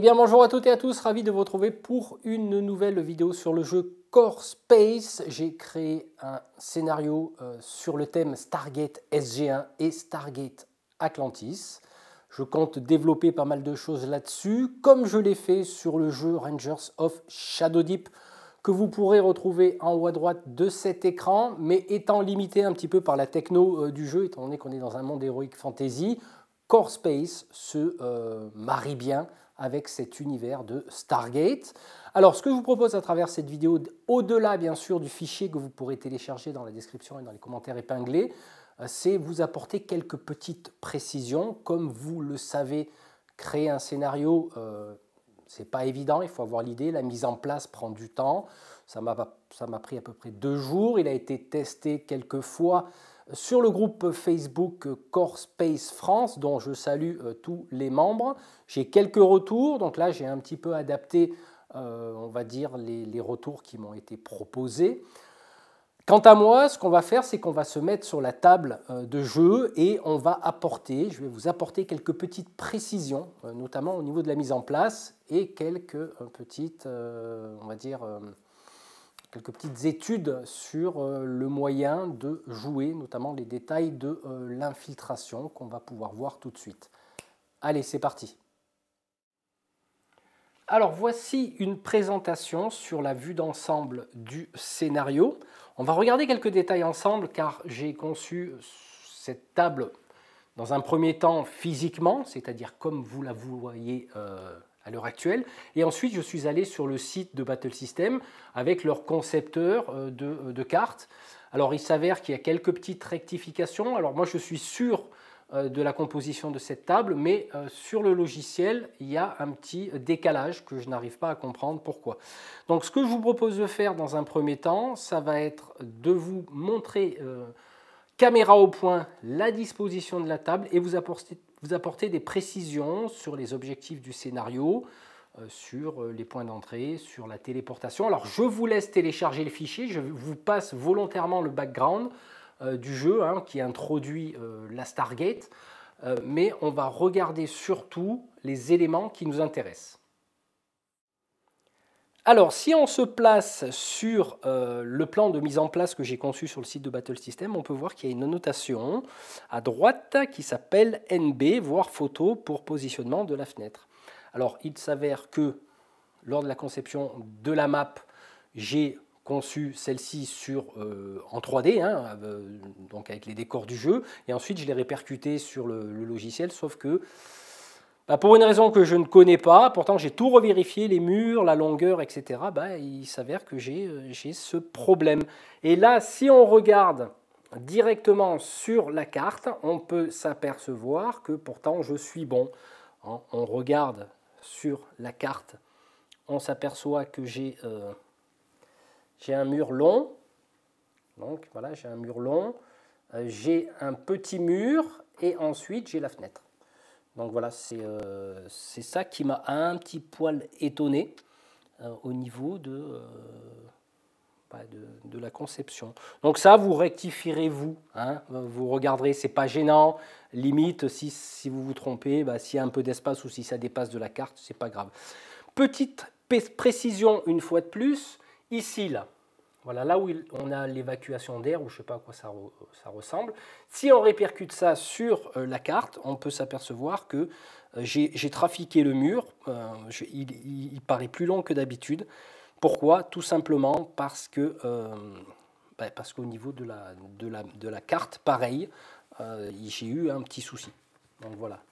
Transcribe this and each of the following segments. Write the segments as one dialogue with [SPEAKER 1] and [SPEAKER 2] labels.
[SPEAKER 1] Eh bonjour à toutes et à tous, ravi de vous retrouver pour une nouvelle vidéo sur le jeu Core Space. J'ai créé un scénario euh, sur le thème Stargate SG1 et Stargate Atlantis. Je compte développer pas mal de choses là-dessus, comme je l'ai fait sur le jeu Rangers of Shadow Deep, que vous pourrez retrouver en haut à droite de cet écran, mais étant limité un petit peu par la techno euh, du jeu, étant donné qu'on est dans un monde héroïque fantasy, Core Space se euh, marie bien avec cet univers de Stargate. Alors ce que je vous propose à travers cette vidéo, au-delà bien sûr du fichier que vous pourrez télécharger dans la description et dans les commentaires épinglés, euh, c'est vous apporter quelques petites précisions. Comme vous le savez, créer un scénario, euh, c'est pas évident, il faut avoir l'idée, la mise en place prend du temps. Ça m'a pris à peu près deux jours, il a été testé quelques fois sur le groupe Facebook Core Space France, dont je salue euh, tous les membres. J'ai quelques retours, donc là j'ai un petit peu adapté, euh, on va dire, les, les retours qui m'ont été proposés. Quant à moi, ce qu'on va faire, c'est qu'on va se mettre sur la table euh, de jeu et on va apporter, je vais vous apporter quelques petites précisions, notamment au niveau de la mise en place et quelques petites, on va dire, quelques petites études sur euh, le moyen de jouer, notamment les détails de euh, l'infiltration qu'on va pouvoir voir tout de suite. Allez, c'est parti alors voici une présentation sur la vue d'ensemble du scénario. On va regarder quelques détails ensemble car j'ai conçu cette table dans un premier temps physiquement, c'est-à-dire comme vous la voyez euh, à l'heure actuelle. Et ensuite, je suis allé sur le site de Battle System avec leur concepteur euh, euh, de, cartes. Alors, il s'avère qu'il y a quelques petites rectifications. Alors, moi, je suis sûr euh, de la composition de cette table, mais sur le logiciel, il y a un petit décalage que je n'arrive pas à comprendre pourquoi. Donc ce que je vous propose de faire dans un premier temps, ça va être de vous montrer caméra au point la disposition de la table et vous apporter vous apporter des précisions sur les objectifs du scénario, euh, sur euh, les points d'entrée, sur la téléportation. Alors je vous laisse télécharger le fichier, je vous passe volontairement le background euh, du jeu hein, qui introduit la Stargate, mais on va regarder surtout les éléments qui nous intéressent. Alors, si on se place sur euh, le plan de mise en place que j'ai conçu sur le site de Battle System, on peut voir qu'il y a une annotation à droite qui s'appelle NB, voire photo pour positionnement de la fenêtre. Alors, il s'avère que lors de la conception de la map, j'ai conçu celle-ci sur euh, en 3D, hein, euh, donc avec les décors du jeu, et ensuite je l'ai répercuté sur le logiciel, sauf que bah, pour une raison que je ne connais pas, pourtant j'ai tout revérifié, les murs, la longueur, etc., bah, il s'avère que euh, j'ai ce problème. Et là, si on regarde directement sur la carte, on peut s'apercevoir que pourtant je suis bon. Hein, on regarde sur la carte, on s'aperçoit que euh, j'ai un mur long. Donc voilà, j'ai un mur long, euh, j'ai un petit mur et ensuite j'ai la fenêtre. Donc voilà, euh, c'est ça qui m'a un petit poil étonné euh, au niveau euh, bah, de, la conception. Donc ça, vous rectifierez vous. Hein. vous regarderez, c'est pas gênant. Limite, si, vous vous trompez, bah, s'il y a un peu d'espace ou si ça dépasse de la carte, c'est pas grave. Petite précision une fois de plus, ici, là, voilà, là où on a l'évacuation d'air, ou je ne sais pas à quoi euh, ça, ressemble. Si on répercute ça sur euh, la carte, on peut s'apercevoir que euh, j'ai trafiqué le mur, il, paraît plus long que d'habitude. Pourquoi Tout simplement parce que... Ben, parce qu'au niveau de la, de la carte, pareil, j'ai eu un petit souci. Donc voilà.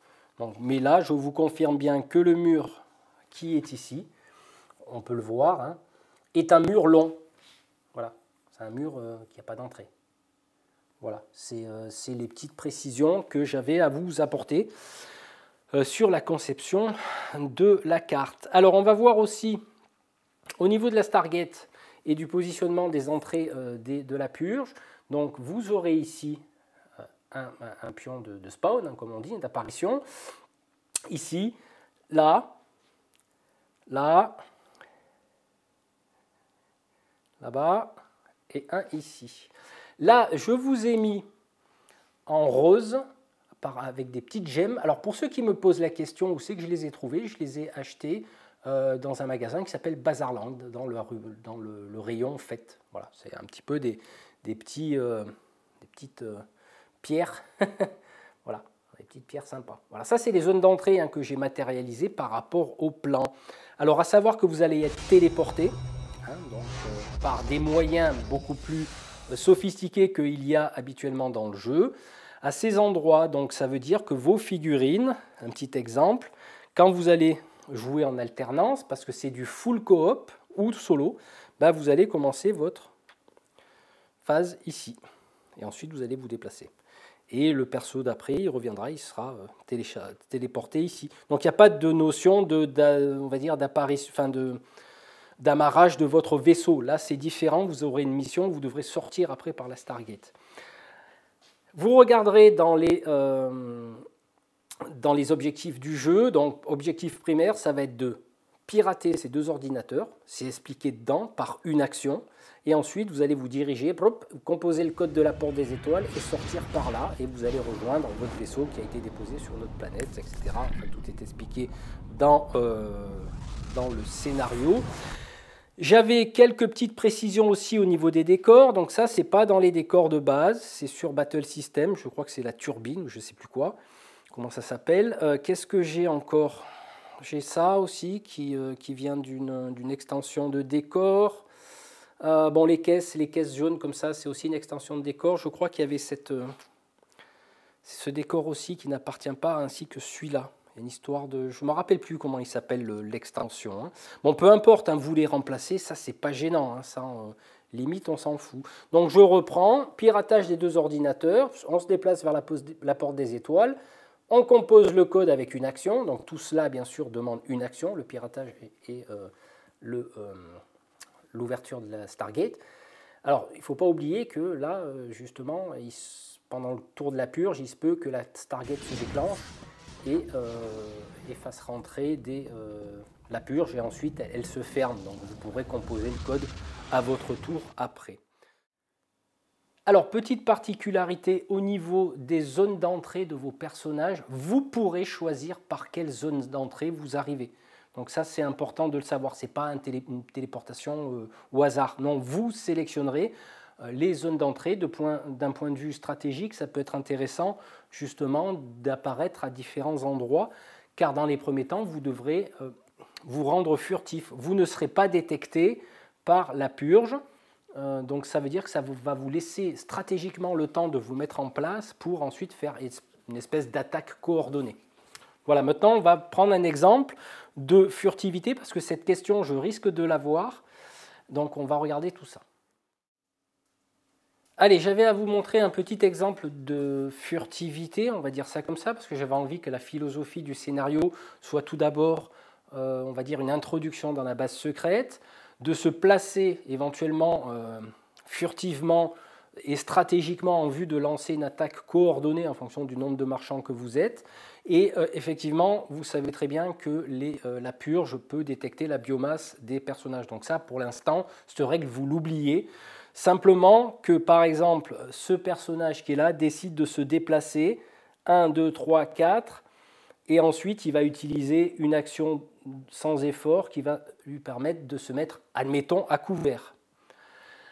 [SPEAKER 1] mais là, je vous confirme bien que le mur qui est ici, on peut le voir, hein, est un mur long. Voilà, c'est un mur euh, qui n'a pas d'entrée. Voilà, euh, c'est les petites précisions que j'avais à vous apporter euh, sur la conception de la carte. Alors on va voir aussi au niveau de la Stargate et du positionnement des entrées de la purge. Donc vous aurez ici un, pion de, spawn, hein, comme on dit, d'apparition. Ici, là, là, là-bas, et un ici. Là, je vous ai mis en rose avec des petites gemmes. Alors pour ceux qui me posent la question où c'est que je les ai trouvées, je les ai achetées euh, dans un magasin qui s'appelle Bazarland, dans le, rayon fête. Voilà, c'est un petit peu des, petits, euh, des petites euh, pierres. voilà, des petites pierres sympas. Voilà, ça c'est les zones d'entrée hein, que j'ai matérialisées par rapport au plan. Alors à savoir que vous allez être téléporté. Hein, donc, par des moyens beaucoup plus euh, sophistiqués qu'il y a habituellement dans le jeu, à ces endroits. Donc ça veut dire que vos figurines, un petit exemple, quand vous allez jouer en alternance, parce que c'est du full co-op ou solo, bah vous allez commencer votre phase ici. Et ensuite, vous allez vous déplacer. Et le perso d'après, il reviendra, il sera euh, téléporté ici. Donc il n'y a pas de notion de, on dire, d'apparition, enfin de d'amarrage de votre vaisseau. Là, c'est différent, vous aurez une mission, vous devrez sortir après par la Stargate. Vous regarderez dans les, euh, dans les objectifs du jeu, donc objectif primaire, ça va être de pirater ces deux ordinateurs, c'est expliqué dedans par une action, et ensuite vous allez vous diriger, composer le code de la porte des étoiles et sortir par là, et vous allez rejoindre votre vaisseau qui a été déposé sur notre planète, etc. tout est expliqué dans, euh, dans le scénario. J'avais quelques petites précisions aussi au niveau des décors. Donc ça, c'est pas dans les décors de base, c'est sur Battle System. Je crois que c'est la turbine, ou je sais plus quoi. Comment ça s'appelle euh, Qu'est-ce que j'ai encore J'ai ça aussi qui, euh, vient d'une extension de décor. Euh, bon, les caisses, les caisses jaunes comme ça, c'est aussi une extension de décor. Je crois qu'il y avait ce décor aussi qui n'appartient pas, ainsi que celui-là une histoire de. Je ne me rappelle plus comment il s'appelle l'extension. Hein. Bon, peu importe, hein, vous les remplacez, ça, c'est pas gênant. Hein, ça, limite, on s'en fout. Donc, je reprends piratage des deux ordinateurs. On se déplace vers la, porte des étoiles. On compose le code avec une action. Donc, tout cela, bien sûr, demande une action le piratage et, euh, le euh, l'ouverture de la Stargate. Alors, il ne faut pas oublier que là, euh, justement, pendant le tour de la purge, il se peut que la Stargate se déclenche euh, et, fasse rentrer des, euh, la purge et ensuite elle, se ferme. Donc vous pourrez composer le code à votre tour après. Alors, petite particularité au niveau des zones d'entrée de vos personnages, vous pourrez choisir par quelle zone d'entrée vous arrivez. Donc ça, c'est important de le savoir. c'est pas une téléportation euh, au hasard. Non, vous sélectionnerez euh, les zones d'entrée, d'un point, de vue stratégique, ça peut être intéressant justement d'apparaître à différents endroits, car dans les premiers temps, vous devrez euh, vous rendre furtif. Vous ne serez pas détecté par la purge, euh, donc ça veut dire que ça va vous laisser stratégiquement le temps de vous mettre en place pour ensuite faire une espèce d'attaque coordonnée. Voilà, maintenant on va prendre un exemple de furtivité, parce que cette question, je risque de l'avoir, donc on va regarder tout ça. Allez, j'avais à vous montrer un petit exemple de furtivité, on va dire ça comme ça, parce que j'avais envie que la philosophie du scénario soit tout d'abord, euh, on va dire, une introduction dans la base secrète, de se placer éventuellement euh, furtivement et stratégiquement en vue de lancer une attaque coordonnée en fonction du nombre de marchands que vous êtes. Et euh, effectivement, vous savez très bien que la purge peut détecter la biomasse des personnages. Donc ça, pour l'instant, cette règle, vous l'oubliez. Simplement que, par exemple, ce personnage qui est là décide de se déplacer 1, 2, 3, 4, et ensuite il va utiliser une action sans effort qui va lui permettre de se mettre, admettons, à couvert.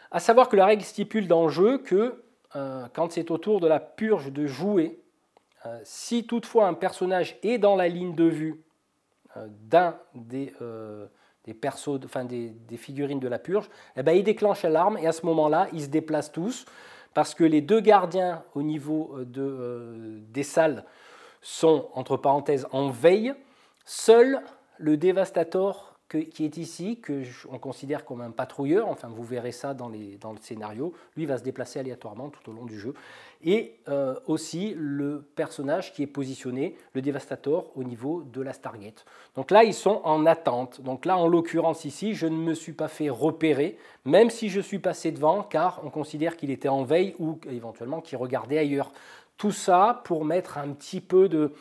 [SPEAKER 1] À savoir que la règle stipule dans le jeu que euh, quand c'est au tour de la purge de jouer, euh, si toutefois un personnage est dans la ligne de vue euh, d'un des des persos, enfin des, figurines de la purge, eh ben, il déclenche l'alarme et à ce moment-là, ils se déplacent tous parce que les deux gardiens au niveau euh, de, euh, des salles sont, entre parenthèses, en veille. Seul le dévastateur qui est ici, que considère comme un patrouilleur, enfin vous verrez ça dans, les, dans le scénario, lui va se déplacer aléatoirement tout au long du jeu, et euh, aussi le personnage qui est positionné, le Devastator, au niveau de la Stargate. Donc là, ils sont en attente. Donc là, en l'occurrence ici, je ne me suis pas fait repérer, même si je suis passé devant, car on considère qu'il était en veille ou éventuellement qu'il regardait ailleurs. Tout ça pour mettre un petit peu de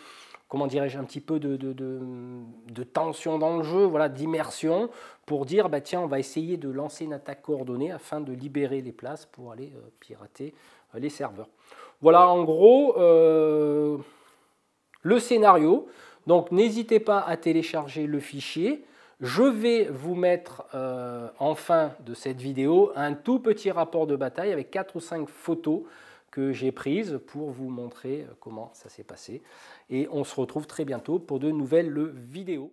[SPEAKER 1] comment dirais-je, un petit peu de, tension dans le jeu, voilà, d'immersion, pour dire, bah, tiens, on va essayer de lancer une attaque coordonnée afin de libérer les places pour aller euh, pirater euh, les serveurs. Voilà, en gros, euh, le scénario. Donc, n'hésitez pas à télécharger le fichier. Je vais vous mettre en fin de cette vidéo un tout petit rapport de bataille avec quatre ou cinq photos que j'ai prise pour vous montrer euh, comment ça s'est passé. Et on se retrouve très bientôt pour de nouvelles vidéos.